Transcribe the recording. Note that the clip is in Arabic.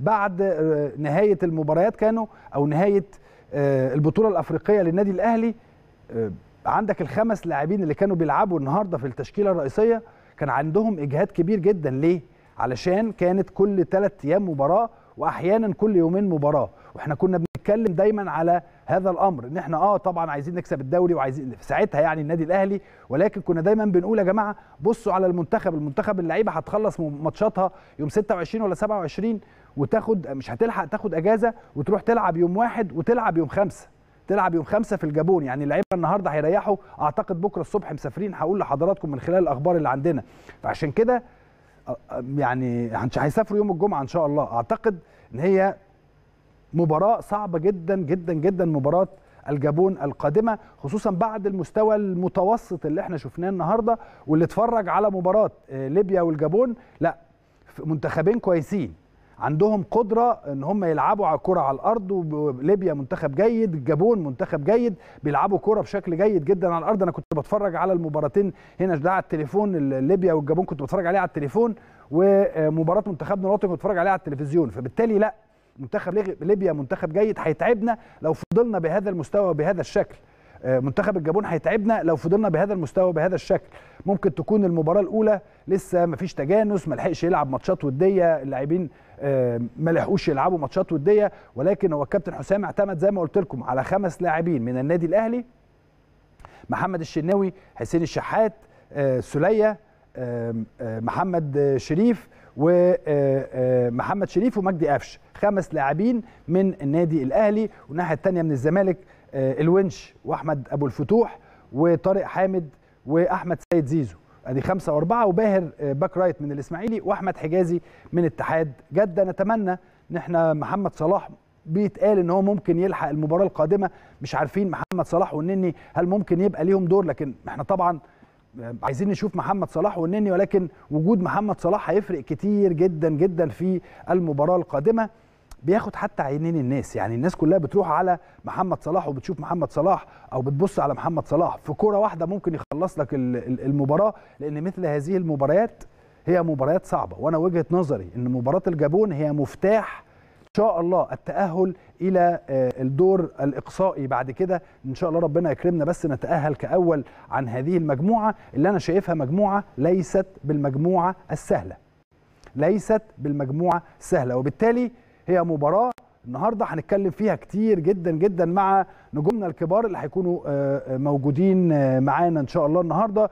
بعد آه، نهايه المباريات كانوا او نهايه آه، البطوله الافريقيه للنادي الاهلي آه، عندك الخمس لاعبين اللي كانوا بيلعبوا النهارده في التشكيله الرئيسيه كان عندهم اجهاد كبير جدا ليه علشان كانت كل ثلاث ايام مباراه واحيانا كل يومين مباراه واحنا كنا بنتكلم دايما على هذا الامر ان احنا اه طبعا عايزين نكسب الدوري وعايزين ساعتها يعني النادي الاهلي ولكن كنا دايما بنقول يا جماعه بصوا على المنتخب المنتخب اللعيبه هتخلص ماتشاتها يوم 26 ولا 27 وتاخد مش هتلحق تاخد اجازه وتروح تلعب يوم واحد وتلعب يوم خمسه تلعب يوم خمسة في الجابون يعني اللعيبه النهارده هيريحوا اعتقد بكره الصبح مسافرين هقول لحضراتكم من خلال الاخبار اللي عندنا فعشان كده يعني هيسافروا يوم الجمعه ان شاء الله اعتقد ان هي مباراه صعبه جدا جدا جدا مباراه الجابون القادمه خصوصا بعد المستوى المتوسط اللي احنا شفناه النهارده واللي اتفرج على مباراه آه، ليبيا والجابون لا منتخبين كويسين عندهم قدرة ان هم يلعبوا على كرة على الارض وليبيا منتخب جيد الجابون منتخب جيد بيلعبوا كرة بشكل جيد جدا على الارض انا كنت بتفرج على المباراتين هنا ده على التليفون ليبيا والجابون كنت بتفرج عليها على التليفون ومباراة منتخبنا الوطني كنت بتفرج عليها على التلفزيون فبالتالي لا منتخب ليبيا منتخب جيد هيتعبنا لو فضلنا بهذا المستوى وبهذا الشكل آه، منتخب الجابون هيتعبنا لو فضلنا بهذا المستوى بهذا الشكل ممكن تكون المباراه الاولى لسه مفيش تجانس ما لحقش يلعب ماتشات وديه اللاعبين آه، ما لحقوش يلعبوا ماتشات وديه ولكن هو الكابتن حسام اعتمد زي ما قلت لكم على خمس لاعبين من النادي الاهلي محمد الشناوي حسين الشحات آه، سلية محمد شريف و محمد شريف ومجدي قفش خمس لاعبين من النادي الاهلي والناحيه الثانيه من الزمالك آه، الونش واحمد ابو الفتوح وطارق حامد واحمد سيد زيزو ادي خمسة واربعة وباهر آه، باك رايت من الاسماعيلي واحمد حجازي من اتحاد جدة نتمنى ان احنا محمد صلاح بيتقال ان هو ممكن يلحق المباراة القادمة مش عارفين محمد صلاح والنني هل ممكن يبقى ليهم دور لكن احنا طبعا عايزين نشوف محمد صلاح والنني ولكن وجود محمد صلاح هيفرق كتير جدا جدا في المباراه القادمه بياخد حتى عينين الناس يعني الناس كلها بتروح على محمد صلاح وبتشوف محمد صلاح او بتبص على محمد صلاح في كوره واحده ممكن يخلص لك المباراه لان مثل هذه المباريات هي مباريات صعبه وانا وجهه نظري ان مباراه الجابون هي مفتاح شاء الله التأهل إلى آه، الدور الإقصائي بعد كده إن شاء الله ربنا يكرمنا بس نتأهل كأول عن هذه المجموعة اللي أنا شايفها مجموعة ليست بالمجموعة السهلة ليست بالمجموعة السهلة وبالتالي هي مباراة النهاردة هنتكلم فيها كتير جدا جدا مع نجومنا الكبار اللي هيكونوا آه، آه، موجودين معانا إن شاء الله النهاردة